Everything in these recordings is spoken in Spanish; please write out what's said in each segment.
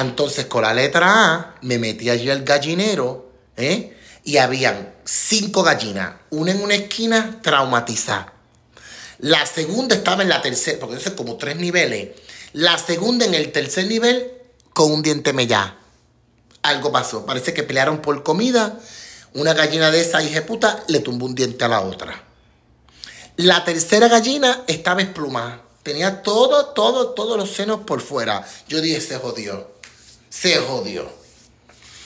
Entonces, con la letra A, me metí allí al gallinero, ¿eh? Y habían cinco gallinas, una en una esquina traumatizada. La segunda estaba en la tercera, porque eso es como tres niveles. La segunda en el tercer nivel con un diente mellá. Algo pasó. Parece que pelearon por comida. Una gallina de esa puta le tumbó un diente a la otra. La tercera gallina estaba esplumada. Tenía todo, todo, todos los senos por fuera. Yo dije, se jodió se jodió.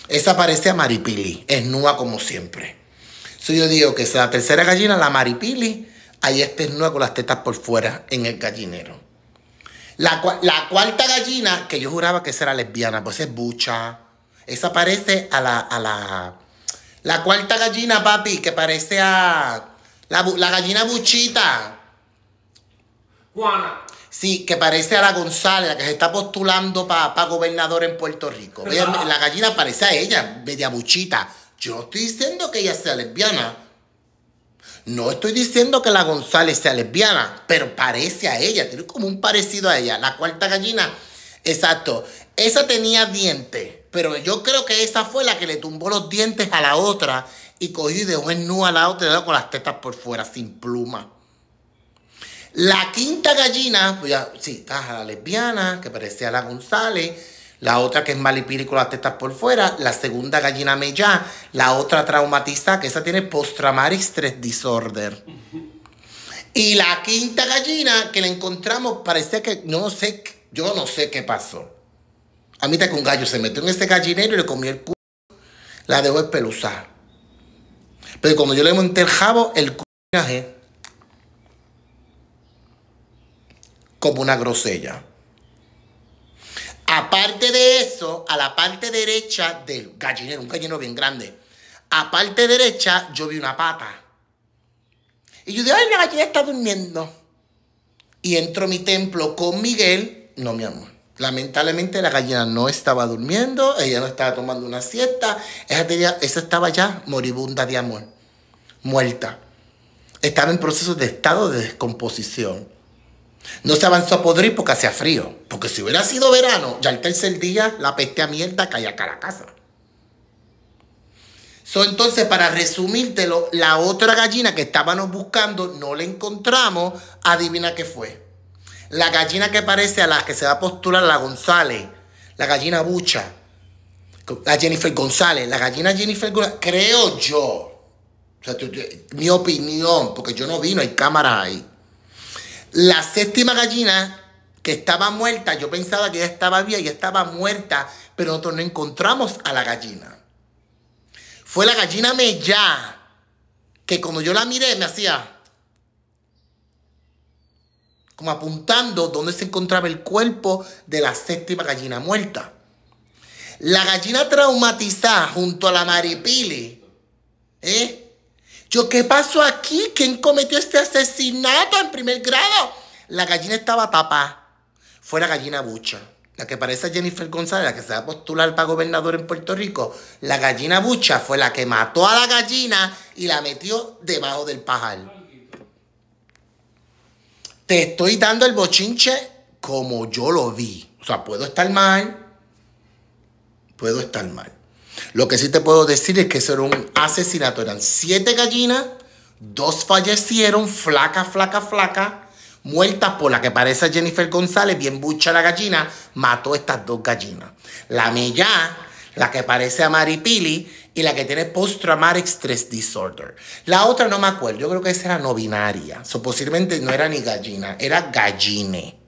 Esa parece a Maripili, es nueva como siempre. Si yo digo que es la tercera gallina, la Maripili, ahí es nueva con las tetas por fuera en el gallinero. La, cuarta gallina, que yo juraba que era lesbiana, pues es bucha. Esa parece a la, la. cuarta gallina, papi, que parece a. La, la gallina buchita. Juana. Sí, que parece a la González, la que se está postulando para gobernador en Puerto Rico. la gallina parece a ella, media buchita. Yo no estoy diciendo que ella sea lesbiana. No estoy diciendo que la González sea lesbiana, pero parece a ella, tiene como un parecido a ella. La cuarta gallina, exacto. Esa tenía dientes, pero yo creo que esa fue la que le tumbó los dientes a la otra y cogió y dejó en lado, a la otra con las tetas por fuera, sin pluma. La quinta gallina, pues ya, sí, caja la lesbiana, que parecía la González. La otra que es malipírica, con las tetas por fuera. La segunda gallina mellá. La otra traumatista que esa tiene post-traumatic stress disorder. Y la quinta gallina que la encontramos, parecía que no sé, yo no sé qué pasó. A mí que un gallo se metió en ese gallinero y le comió el culo. La dejó espeluzar. Pero cuando yo le monté el jabo, el culo como una grosella. Aparte de eso, a la parte derecha del gallinero, un gallinero bien grande, a parte derecha yo vi una pata. Y yo dije. ay, la gallina está durmiendo. Y entro mi templo con Miguel. No, mi amor. Lamentablemente la gallina no estaba durmiendo, ella no estaba tomando una siesta, esa estaba ya moribunda de amor, muerta. Estaba en proceso de estado de descomposición. No se avanzó a podrir porque hacía frío. Porque si hubiera sido verano, ya el tercer día la peste a mierda caía acá a la casa. entonces, para resumírtelo, la otra gallina que estábamos buscando no la encontramos. Adivina qué fue. La gallina que parece a la que se va a postular la González, la gallina Bucha, la Jennifer González, la gallina Jennifer González, creo yo. O sea, mi opinión, porque yo no vino, hay cámaras ahí. La séptima gallina que estaba muerta, yo pensaba que ya estaba viva y estaba muerta, pero nosotros no encontramos a la gallina. Fue la gallina mellá, que cuando yo la miré me hacía como apuntando dónde se encontraba el cuerpo de la séptima gallina muerta. La gallina traumatizada junto a la maripili, ¿eh? Yo, ¿qué pasó aquí? ¿Quién cometió este asesinato en primer grado? La gallina estaba papá. Fue la gallina bucha. La que parece a Jennifer González, la que se va a postular para gobernador en Puerto Rico. La gallina bucha fue la que mató a la gallina y la metió debajo del pajar. Te estoy dando el bochinche como yo lo vi. O sea, puedo estar mal, puedo estar mal. Lo que sí te puedo decir es que eso era un asesinato. Eran siete gallinas, dos fallecieron, flaca, flaca, flaca, muertas por la que parece Jennifer González, bien bucha la gallina, mató estas dos gallinas. La milla la que parece a Pili y la que tiene post-traumatic stress disorder. La otra no me acuerdo, yo creo que esa era no binaria, so, posiblemente no era ni gallina, era galline.